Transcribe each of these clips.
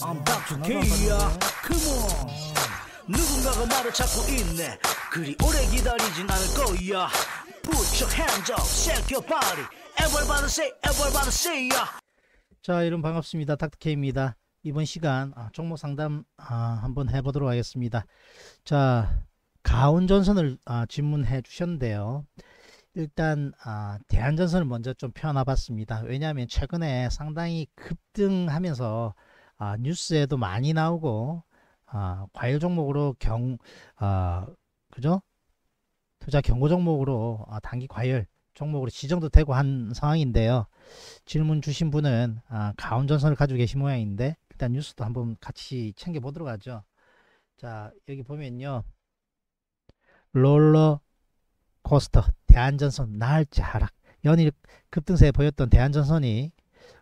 I'm back to K야 Come on 누군가가 말을 찾고 있네 그리 오래 기다리진 않을 거야 Put your hands up, shake your body Everybody say, everybody say ya 자 여러분 반갑습니다 닥터K입니다 이번 시간 아, 종목 상담 아, 한번 해보도록 하겠습니다 자 가온전선을 아, 질문해 주셨는데요 일단 아, 대한전선을 먼저 좀 펴놔봤습니다. 왜냐하면 최근에 상당히 급등하면서 아, 뉴스에도 많이 나오고 아, 과일 종목으로 경 아, 그죠? 투자 경고 종목으로 아, 단기 과열 종목으로 지정도 되고 한 상황인데요. 질문 주신 분은 아, 가온전선을 가지고 계신 모양인데 일단 뉴스도 한번 같이 챙겨 보도록 하죠. 자 여기 보면요. 롤러코스터 대한전선 날짜 하락 연일 급등세 보였던 대한전선이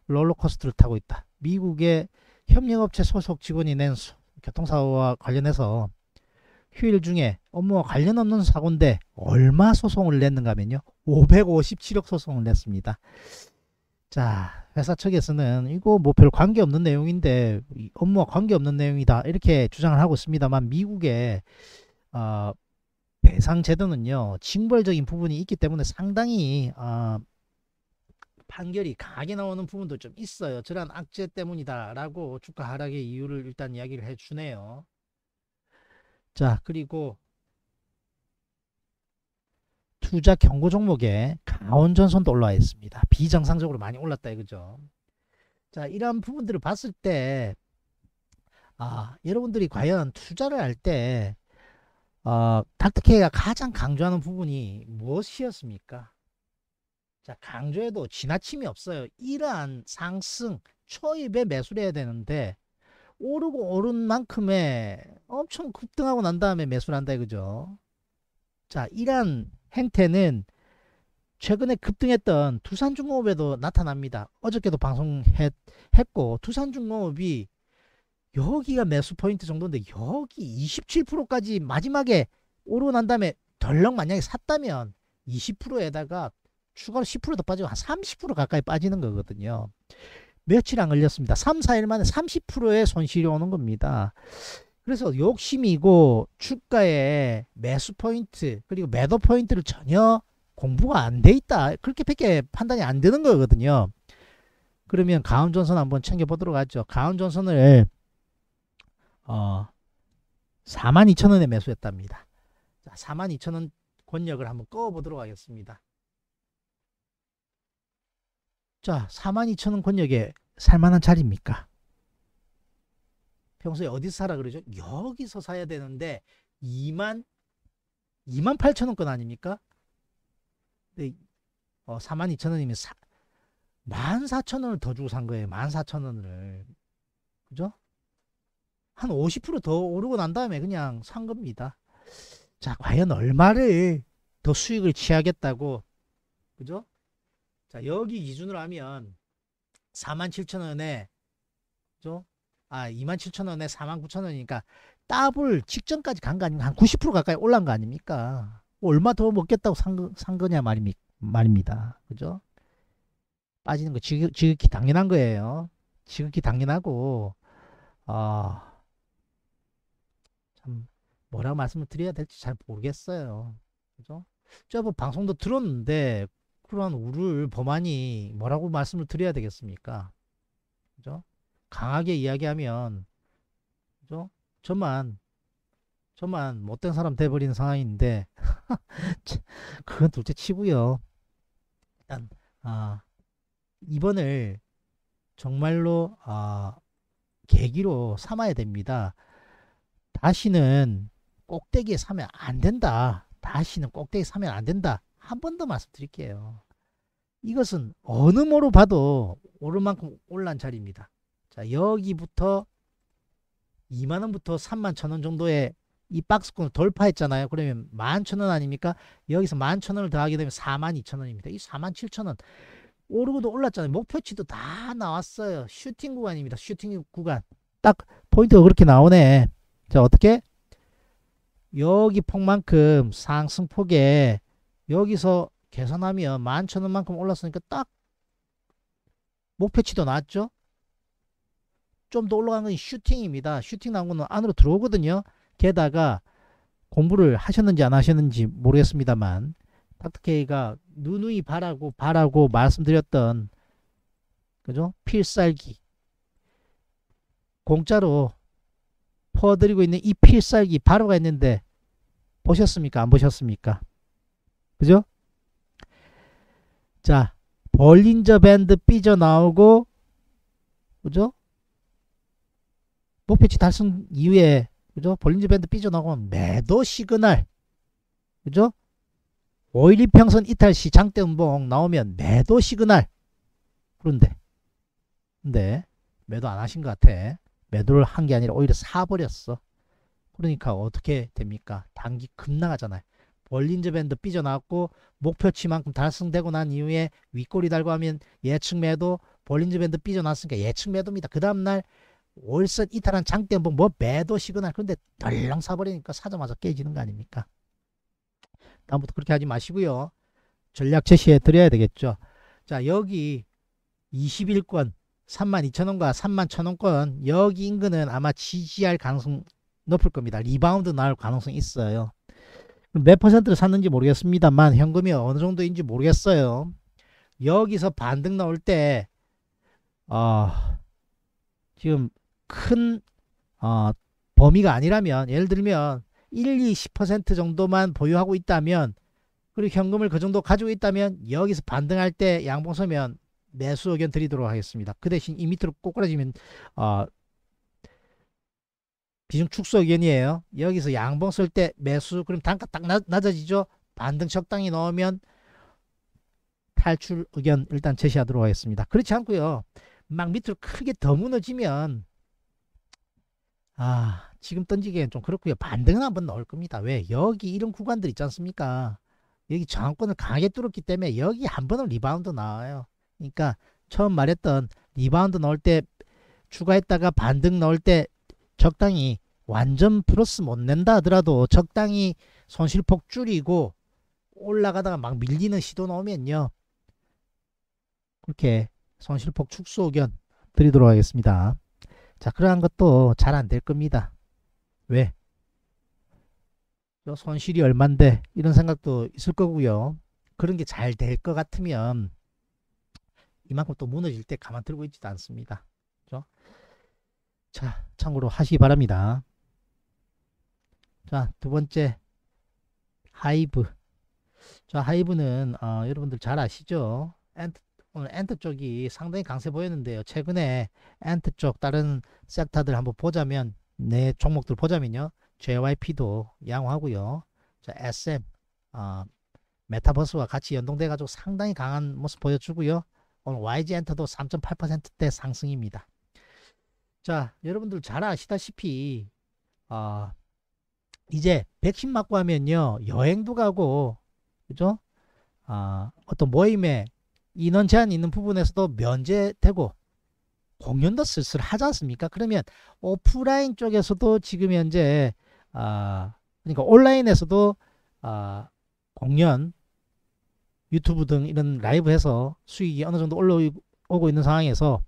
롤러코스터를 타고 있다. 미국의 협력업체 소속 직원이 낸 교통사고와 관련해서 휴일 중에 업무와 관련 없는 사고인데 얼마 소송을 냈는가 하면요. 557억 소송을 냈습니다. 자, 회사 측에서는 이거 뭐 별 관계없는 내용인데 업무와 관계없는 내용이다 이렇게 주장을 하고 있습니다만 미국의 어, 배상 제도는요 징벌적인 부분이 있기 때문에 상당히 어, 판결이 강하게 나오는 부분도 좀 있어요. 저런 악재 때문이다라고 주가 하락의 이유를 일단 이야기를 해주네요. 자 그리고 투자 경고 종목에 가온전선도 올라와 있습니다. 비정상적으로 많이 올랐다 이거죠. 자 이런 부분들을 봤을 때 아, 여러분들이 과연 투자를 할때 어, 닥터케이가 가장 강조하는 부분이 무엇이었습니까? 자, 강조해도 지나침이 없어요. 이러한 상승, 초입에 매수를 해야 되는데 오르고 오른 만큼에 엄청 급등하고 난 다음에 매수를 한다 이거죠. 자, 이러한 행태는 최근에 급등했던 두산중공업에도 나타납니다. 어저께도 방송했고 두산중공업이 여기가 매수 포인트 정도인데 여기 27%까지 마지막에 오르고 난 다음에 덜렁 만약에 샀다면 20%에다가 추가로 10%더 빠지고 한 30% 가까이 빠지는 거거든요. 며칠 안 걸렸습니다. 3, 4일 만에 30%의 손실이 오는 겁니다. 그래서 욕심이고 주가의 매수 포인트 그리고 매도 포인트를 전혀 공부가 안 돼 있다. 그렇게밖에 판단이 안 되는 거거든요. 그러면 가운 전선 한번 챙겨보도록 하죠. 가운 전선을 어 42,000원에 매수했답니다. 42,000원 권역을 한번 꺼보도록 하겠습니다. 자, 42,000원 권역에 살만한 자리입니까? 평소에 어디서 사라 그러죠? 여기서 사야 되는데 2만 2만 8천 원권 아닙니까? 근 어, 4만 2천 원이면 사, 1만 4천 원을 더 주고 산 거예요. 1만 4천 원을 그죠? 한 50%더 오르고 난 다음에 그냥 산 겁니다. 자, 과연 얼마를 더 수익을 취하겠다고 그죠? 자, 여기 기준으로 하면 47,000원에 그 아, 27,000원에 49,000원이니까 더블 직전까지 간 거 아닙니까? 한 90% 가까이 올라간거 아닙니까? 뭐 얼마 더 먹겠다고 산, 산 거냐 말입니, 말입니다. 그죠? 빠지는 거 지극, 지극히 당연한 거예요. 지극히 당연하고, 아, 참, 뭐라고 말씀을 드려야 될지 잘 모르겠어요. 그죠? 저번 뭐 방송도 들었는데, 그러한 우를 범하니 뭐라고 말씀을 드려야 되겠습니까? 그죠? 강하게 이야기하면 그죠? 저만 저만 못된 사람 돼버리는 상황인데 그건 둘째 치고요. 일단 아 이번을 정말로 아 계기로 삼아야 됩니다. 다시는 꼭대기에 사면 안 된다. 다시는 꼭대기에 사면 안 된다. 한번더 말씀드릴게요. 이것은 어느 모로 봐도 오를만큼 올란 자리입니다. 자, 여기부터 2만원부터 3만 천원 정도에이 박스권을 돌파했잖아요. 그러면 1만 천원 아닙니까? 여기서 1만 천원을 더하게 되면 4만 2천 원입니다. 이 4만 7천 원. 오르고도 올랐잖아요. 목표치도 다 나왔어요. 슈팅 구간입니다. 슈팅 구간. 딱 포인트가 그렇게 나오네. 자, 어떻게? 여기 폭만큼 상승폭에 여기서 계산하면 만천원만큼 올랐으니까 딱 목표치도 낮죠? 좀 더 올라간 건 슈팅입니다. 슈팅 나온 거는 안으로 들어오거든요. 게다가 공부를 하셨는지 안 하셨는지 모르겠습니다만 닥터케이가 누누이 바라고 바라고 말씀드렸던 그죠? 필살기 공짜로 퍼드리고 있는 이 필살기 바로가 있는데 보셨습니까? 안 보셨습니까? 그죠? 자, 벌린저 밴드 삐져 나오고 그죠? 목표치 뭐 달성 이후에 그죠? 벌린저 밴드 삐져 나오면 매도 시그널 그죠? 오일 이평선 이탈 시 장대 음봉 나오면 매도 시그널 그런데 근데 매도 안 하신 것 같아 매도를 한 게 아니라 오히려 사버렸어 그러니까 어떻게 됩니까 단기 급락하잖아요 월린즈 밴드 삐져나왔고 목표치만큼 달성되고 난 이후에 윗골이 달고 하면 예측 매도 볼린즈 밴드 삐져나왔으니까 예측 매도입니다. 그 다음날 월선 이탈한 장대 한뭐 매도 시그널 그런데 덜렁 사버리니까 사자마자 깨지는 거 아닙니까? 다음부터 그렇게 하지 마시고요. 전략 제시해 드려야 되겠죠. 자 여기 21권 32,000원과 31,000원권 여기 인근은 아마 지지할 가능성 높을 겁니다. 리바운드 나올 가능성이 있어요. 몇 퍼센트를 샀는지 모르겠습니다만 현금이 어느 정도인지 모르겠어요. 여기서 반등 나올 때 어, 지금 큰 어, 범위가 아니라면 예를 들면 1, 2, 0 정도만 보유하고 있다면 그리고 현금을 그 정도 가지고 있다면 여기서 반등할 때 양봉 서면 매수 의견 드리도록 하겠습니다. 그 대신 이 밑으로 꼬꾸라지면 어, 비중 축소 의견이에요. 여기서 양봉 쓸 때 매수 그럼 단가 딱 낮아지죠. 반등 적당히 넣으면 탈출 의견 일단 제시하도록 하겠습니다. 그렇지 않고요. 막 밑으로 크게 더 무너지면 아 지금 던지기엔 좀 그렇고요. 반등은 한번 넣을 겁니다. 왜? 여기 이런 구간들 있지 않습니까? 여기 저항권을 강하게 뚫었기 때문에 여기 한 번은 리바운드 나와요. 그러니까 처음 말했던 리바운드 넣을 때 추가했다가 반등 넣을 때 적당히 완전 플러스 못 낸다 하더라도 적당히 손실폭 줄이고 올라가다가 막 밀리는 시도 나오면요. 그렇게 손실폭 축소 의견 드리도록 하겠습니다. 자, 그러한 것도 잘 안 될 겁니다. 왜? 손실이 얼만데 이런 생각도 있을 거고요. 그런 게 잘 될 것 같으면 이만큼 또 무너질 때 가만 들고 있지도 않습니다. 자, 참고로 하시기 바랍니다. 자, 두 번째 하이브. 자, 하이브는 어, 여러분들 잘 아시죠? 엔트, 오늘 엔트 쪽이 상당히 강세 보였는데요. 최근에 엔트 쪽 다른 섹터들 한번 보자면 내 네 종목들 보자면요. JYP도 양호하고요. 자, SM 어, 메타버스와 같이 연동돼 가지고 상당히 강한 모습 보여주고요. 오늘 YG 엔터도 3.8%대 상승입니다. 자, 여러분들 잘 아시다시피, 아, 이제 백신 맞고 하면요, 여행도 가고, 그죠? 아, 어떤 모임에 인원 제한 있는 부분에서도 면제되고, 공연도 슬슬 하지 않습니까? 그러면 오프라인 쪽에서도 지금 현재, 아, 그러니까 온라인에서도, 아, 공연, 유튜브 등 이런 라이브 해서 수익이 어느 정도 올라오고 있는 상황에서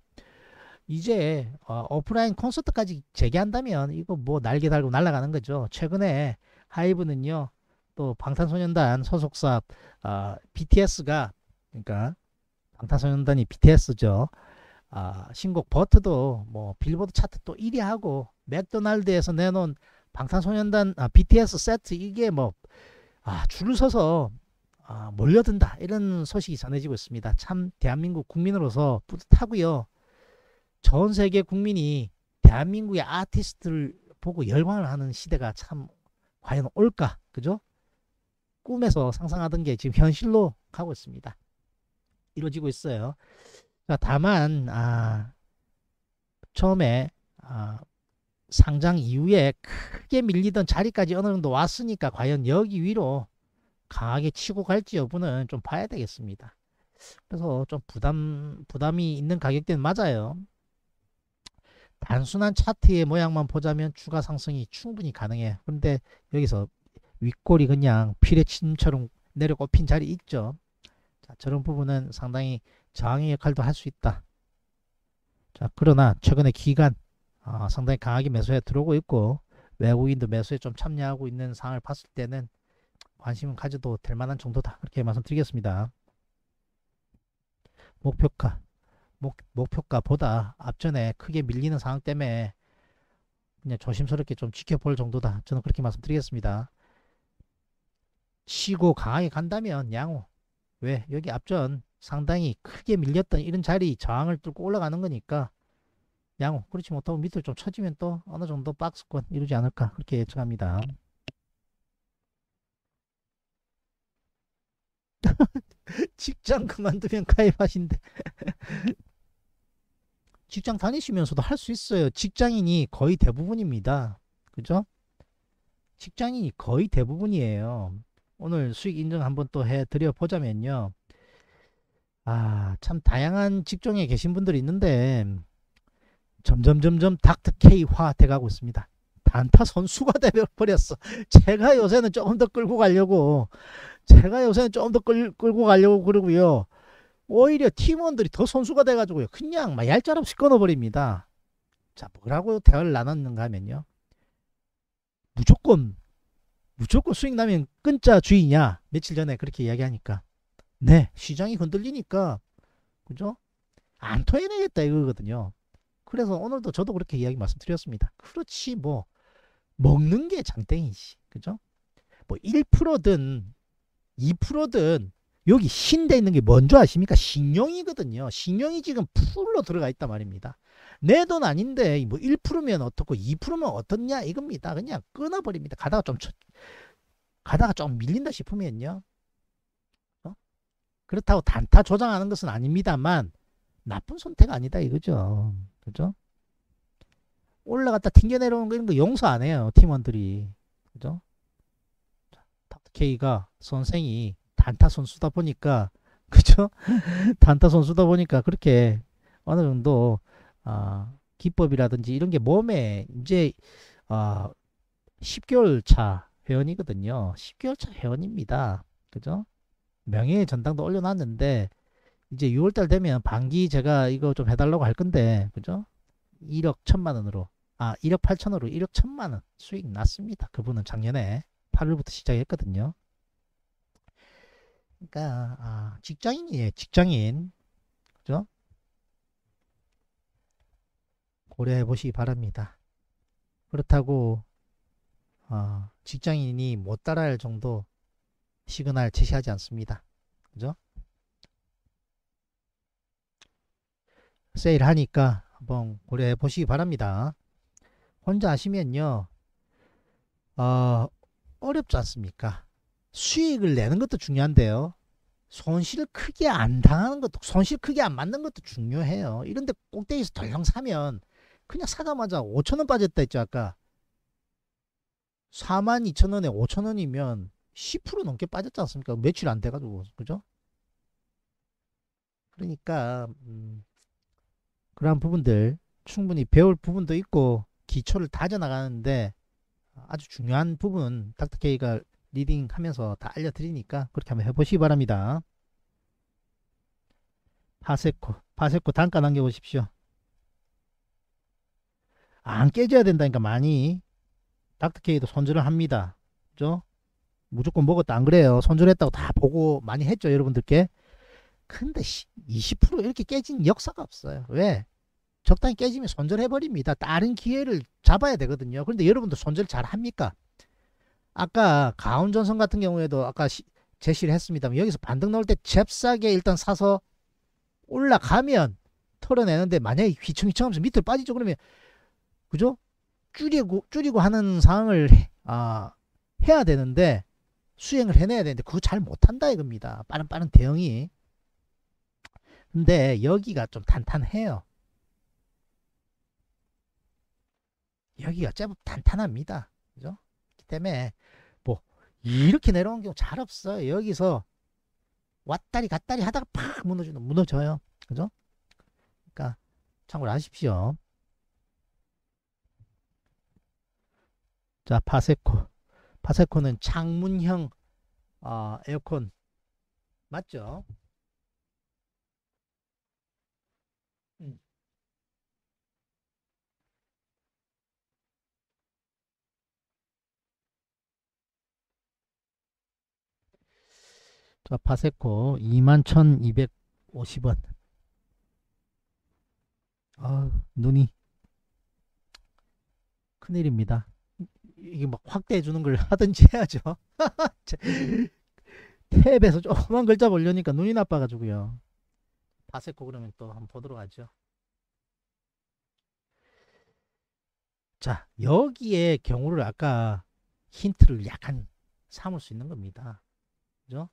이제 어, 프라인 콘서트까지 재개한다면 이거 뭐 날개 달고 날아가는 거죠. 최근에 하이브는요. 또 방탄소년단 소속사 어, BTS가 그러니까 방탄소년단이 BTS죠. 아, 신곡 버트도 뭐 빌보드 차트 또 1위 하고 맥도날드에서 내놓은 방탄소년단 아, BTS 세트 이게 뭐 아, 줄을 서서 아, 몰려든다 이런 소식이 전해지고 있습니다. 참 대한민국 국민으로서 뿌듯하고요. 전 세계 국민이 대한민국의 아티스트를 보고 열광을 하는 시대가 참 과연 올까? 그죠? 꿈에서 상상하던 게 지금 현실로 가고 있습니다. 이루어지고 있어요. 다만 아, 처음에 아, 상장 이후에 크게 밀리던 자리까지 어느 정도 왔으니까 과연 여기 위로 강하게 치고 갈지 여부는 좀 봐야 되겠습니다. 그래서 좀 부담 부담이 있는 가격대는 맞아요. 단순한 차트의 모양만 보자면 추가 상승이 충분히 가능해. 그런데 여기서 윗골이 그냥 피레침처럼 내려 꼽힌 자리 있죠. 자, 저런 부분은 상당히 저항의 역할도 할 수 있다. 자, 그러나 최근에 기간 아, 상당히 강하게 매수에 들어오고 있고 외국인도 매수에 좀 참여하고 있는 상황을 봤을 때는 관심을 가져도 될 만한 정도다. 그렇게 말씀드리겠습니다. 목표가 목, 목표가보다 앞전에 크게 밀리는 상황 때문에 그냥 조심스럽게 좀 지켜볼 정도다. 저는 그렇게 말씀드리겠습니다. 쉬고 강하게 간다면 양호. 왜? 여기 앞전 상당히 크게 밀렸던 이런 자리 저항을 뚫고 올라가는 거니까 양호. 그렇지 못하고 밑으로 좀 쳐지면 또 어느 정도 박스권 이루지 않을까 그렇게 예측합니다. 직장 그만두면 가입하신대. 직장 다니시면서도 할 수 있어요. 직장인이 거의 대부분입니다. 그죠? 직장인이 거의 대부분이에요. 오늘 수익 인증 한번 또 해드려 보자면요. 아, 참 다양한 직종에 계신 분들이 있는데 점점 점점 닥터 K화 돼가고 있습니다. 단타 선수가 되어버렸어. 제가 요새는 조금 더 끌고 가려고 제가 요새는 조금 더 끌, 끌고 가려고 그러고요. 오히려 팀원들이 더 선수가 돼가지고요. 그냥 막 얄짤없이 끊어버립니다. 자, 뭐라고 대화를 나눴는가 하면요. 무조건, 무조건 수익 나면 끊자 주의냐. 며칠 전에 그렇게 이야기하니까. 네, 시장이 흔들리니까, 그죠? 안 토해내겠다 이거거든요. 그래서 오늘도 저도 그렇게 이야기 말씀드렸습니다. 그렇지, 뭐, 먹는 게 장땡이지. 그죠? 뭐, 1%든 2%든 여기 신대 있는 게 뭔 줄 아십니까? 신용이거든요. 신용이 지금 풀로 들어가 있단 말입니다. 내 돈 아닌데 뭐 1%면 어떻고 2%면 어떻냐 이겁니다. 그냥 끊어버립니다. 가다가 좀 가다가 좀 밀린다 싶으면요. 어? 그렇다고 단타 조장하는 것은 아닙니다만 나쁜 선택 아니다 이거죠. 그죠? 올라갔다 튕겨 내려오는 거 이런 거 용서 안 해요 팀원들이. 그죠? 닥터케가 선생이 단타 선수다 보니까 그죠? 단타 선수다 보니까 그렇게 어느 정도 아, 기법이라든지 이런 게 몸에 이제 아, 10개월 차 회원이거든요. 10개월 차 회원입니다. 그죠? 명예의 전당도 올려놨는데 이제 6월달 되면 반기 제가 이거 좀 해달라고 할 건데 그죠? 1억 천만 원으로 아 1억 8천으로 1억 천만 원 수익 났습니다. 그분은 작년에 8월부터 시작했거든요. 그러니까 아, 직장인이에요. 예, 직장인. 그죠? 고려해 보시기 바랍니다. 그렇다고 어, 직장인이 못 따라할 정도 시그널 제시하지 않습니다. 그죠? 세일하니까 한번 고려해 보시기 바랍니다. 혼자 하시면요. 어, 어렵지 않습니까? 수익을 내는 것도 중요한데요. 손실 크게 안 당하는 것도 손실 크게 안 맞는 것도 중요해요. 이런데 꼭대기에서 덜렁 사면 그냥 사자마자 5천원 빠졌다 했죠 아까 4만 2천원에 5천원이면 10% 넘게 빠졌지 않습니까? 며칠 안 돼가지고 그죠? 그러니까 음, 그러한 부분들 충분히 배울 부분도 있고 기초를 다져나가는데 아주 중요한 부분 닥터케가 리딩 하면서 다 알려드리니까 그렇게 한번 해보시기 바랍니다. 파세코, 파세코 단가 남겨보십시오. 안 깨져야 된다니까 많이 닥터케이도 손절을 합니다. 그죠? 무조건 먹었다 안 그래요. 손절했다고 다 보고 많이 했죠 여러분들께. 근데 20% 이렇게 깨진 역사가 없어요. 왜? 적당히 깨지면 손절해버립니다. 다른 기회를 잡아야 되거든요. 그런데 여러분들 손절 잘 합니까? 아까 가온전선 같은 경우에도 아까 시, 제시를 했습니다만 여기서 반등 나올 때 잽싸게 일단 사서 올라가면 털어내는데 만약에 휘청휘청하면서 밑으로 빠지죠 그러면 그죠? 줄이고 줄이고 하는 상황을 아 해야 되는데 수행을 해내야 되는데 그거 잘 못한다 이겁니다. 빠른 빠른 대응이. 근데 여기가 좀 탄탄해요. 여기가 제법 탄탄합니다. 그죠? 때문에 뭐 이렇게 내려온 경우 잘 없어요. 여기서 왔다리 갔다리 하다가 팍 무너지는 무너져요. 그죠? 그러니까 참고로 아십시오. 자, 파세코. 파세코는 창문형 어, 에어컨 맞죠? 자, 파세코 21,250원. 아, 눈이 큰일입니다. 이게 막 확대해 주는 걸 하든지 해야죠. 탭에서 조그만 글자 보려니까 눈이 나빠가지고요. 파세코 그러면 또 한번 보도록 하죠. 자, 여기에 경우를 아까 힌트를 약간 삼을 수 있는 겁니다. 그죠?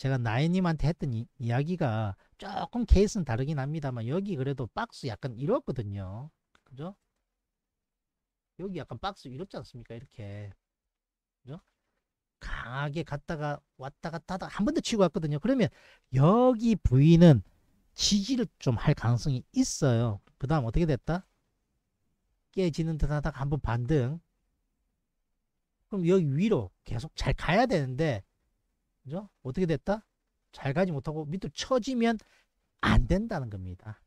제가 나인님한테 했던 이, 이야기가 조금 케이스는 다르긴 합니다만 여기 그래도 박스 약간 이렇거든요. 그죠? 여기 약간 박스 이렇지 않습니까? 이렇게. 그죠? 강하게 갔다가 왔다 갔다 다한 번 더 치고 왔거든요. 그러면 여기 부위는 지지를 좀 할 가능성이 있어요. 그 다음 어떻게 됐다? 깨지는 듯 하다가 한 번 반등. 그럼 여기 위로 계속 잘 가야 되는데 그죠? 어떻게 됐다? 잘 가지 못하고 밑으로 처지면 안 된다는 겁니다.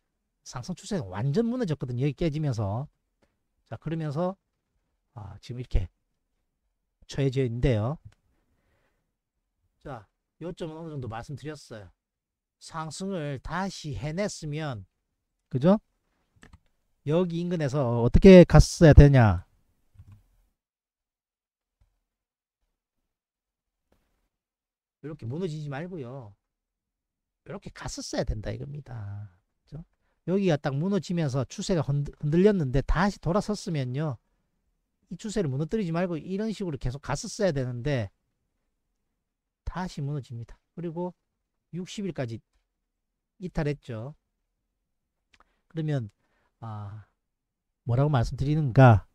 상승 추세가 완전 무너졌거든요. 여기 깨지면서. 자, 그러면서 아, 지금 이렇게 처해져 있는데요. 자, 요점은 어느 정도 말씀드렸어요. 상승을 다시 해냈으면 그죠? 여기 인근에서 어떻게 갔어야 되냐? 이렇게 무너지지 말고요. 이렇게 갔었어야 된다 이겁니다. 그렇죠? 여기가 딱 무너지면서 추세가 흔들렸는데 다시 돌아섰으면요. 이 추세를 무너뜨리지 말고 이런 식으로 계속 갔었어야 되는데 다시 무너집니다. 그리고 60일까지 이탈했죠. 그러면 아 뭐라고 말씀드리는가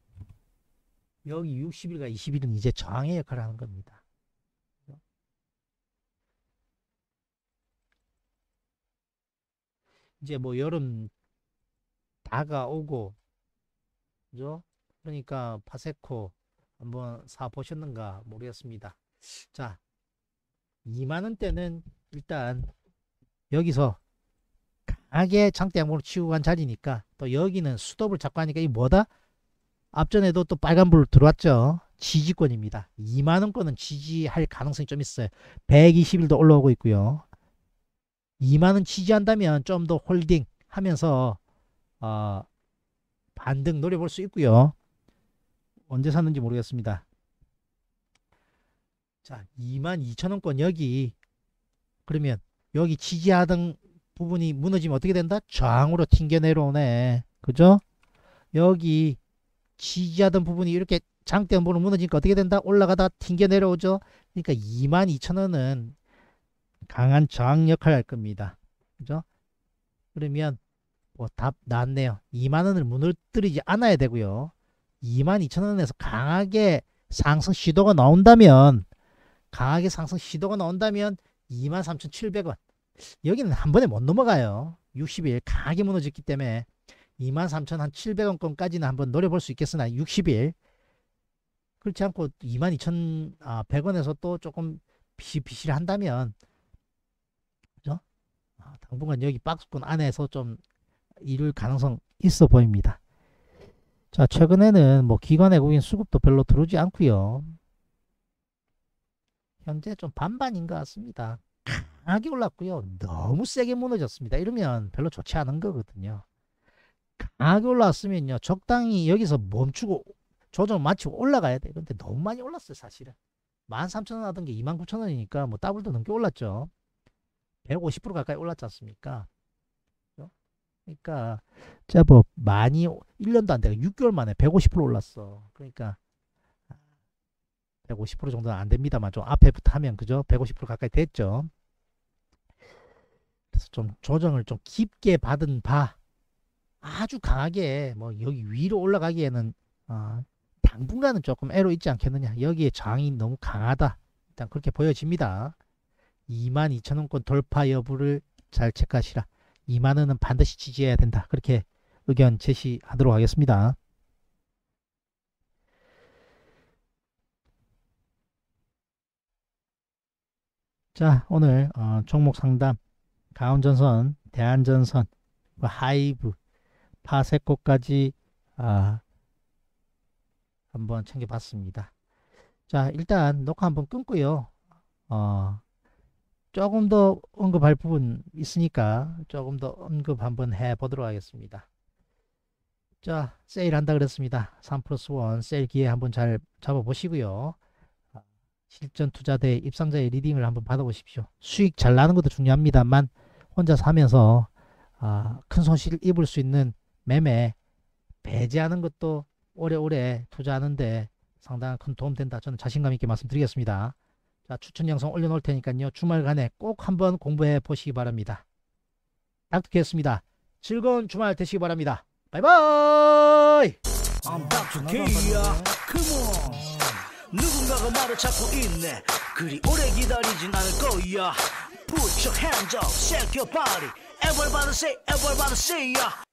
여기 60일과 20일은 이제 저항의 역할을 하는 겁니다. 이제 뭐 여름 다가오고 그죠? 그러니까 파세코 한번 사 보셨는가 모르겠습니다. 자, 2만 원대는 일단 여기서 강하게 장대양봉을치우고간 자리니까 또 여기는 수도를 잡고 하니까 이 뭐다? 앞전에도 또 빨간불 들어왔죠. 지지권입니다. 2만원권은 지지할 가능성이 좀 있어요. 1 2 0일도 올라오고 있고요. 2만원 지지한다면 좀 더 홀딩 하면서 어, 반등 노려볼 수 있고요. 언제 샀는지 모르겠습니다. 자, 2 2천원권 여기 그러면 여기 지지하던 부분이 무너지면 어떻게 된다? 저항으로 튕겨 내려오네. 그죠? 여기 지지하던 부분이 이렇게 장대 한번으 무너지니까 어떻게 된다? 올라가다 튕겨 내려오죠? 그러니까 2만2천원은 강한 저항 역할을 할 겁니다. 그죠? 그러면 뭐 답 나왔네요. 2만원을 문을 뜨리지 않아야 되고요. 2만 2천원에서 강하게 상승 시도가 나온다면 강하게 상승 시도가 나온다면 2만 3,700원 여기는 한 번에 못 넘어가요. 60일 강하게 무너졌기 때문에 2만 3,700원 건까지는 한번 노려볼 수 있겠으나 60일 그렇지 않고 22,100원에서 아, 또 조금 비실비실한다면 아, 당분간 여기 박스권 안에서 좀 이룰 가능성 있어 보입니다. 자 최근에는 뭐 기관 외 고객 수급도 별로 들어오지 않고요. 현재 좀 반반인 것 같습니다. 강하게 올랐고요. 너무 세게 무너졌습니다. 이러면 별로 좋지 않은 거거든요. 강하게 올랐으면요. 적당히 여기서 멈추고 조정 마치고 올라가야 돼. 그런데 너무 많이 올랐어요. 사실은. 13,000원 하던 게 29,000원이니까 뭐 더블도 넘게 올랐죠. 150% 가까이 올랐지 않습니까? 그러니까제뭐 많이 1년도 안 되고 6개월 만에 150% 올랐어. 그러니까 150% 정도는 안 됩니다만 좀 앞에부터 하면 그죠? 150% 가까이 됐죠. 그래서 좀 조정을 좀 깊게 받은 바 아주 강하게 뭐 여기 위로 올라가기에는 아, 당분간은 조금 애로 있지 않겠느냐. 여기에 장이 너무 강하다. 일단 그렇게 보여집니다. 2만 2천 원권 돌파 여부를 잘 체크하시라. 2만 원은 반드시 지지해야 된다. 그렇게 의견 제시하도록 하겠습니다. 자 오늘 어, 종목 상담 가온전선, 대한전선, 하이브, 파세코까지 아, 한번 챙겨봤습니다. 자 일단 녹화 한번 끊고요. 어, 조금 더 언급할 부분 있으니까 조금 더 언급 한번 해 보도록 하겠습니다. 자, 세일 한다 그랬습니다. 3 플러스 1 세일 기회 한번 잘 잡아보시고요. 실전 투자대 입상자의 리딩을 한번 받아보십시오. 수익 잘 나는 것도 중요합니다만 혼자 사면서 아, 큰 손실 입을 수 있는 매매 배제하는 것도 오래오래 투자하는데 상당한 큰 도움 된다. 저는 자신감 있게 말씀드리겠습니다. 자, 추천 영상 올려놓을 테니까요. 주말간에 꼭 한번 공부해 보시기 바랍니다. 닥터키였습니다. 즐거운 주말 되시기 바랍니다. 바이바이! I'm 닥터키 Come on. 누군가가 말을 찾고 있네. 그리 오래 기다리진 않을 거야. Put your hands up, shake your body. Everybody say, everybody say, yeah.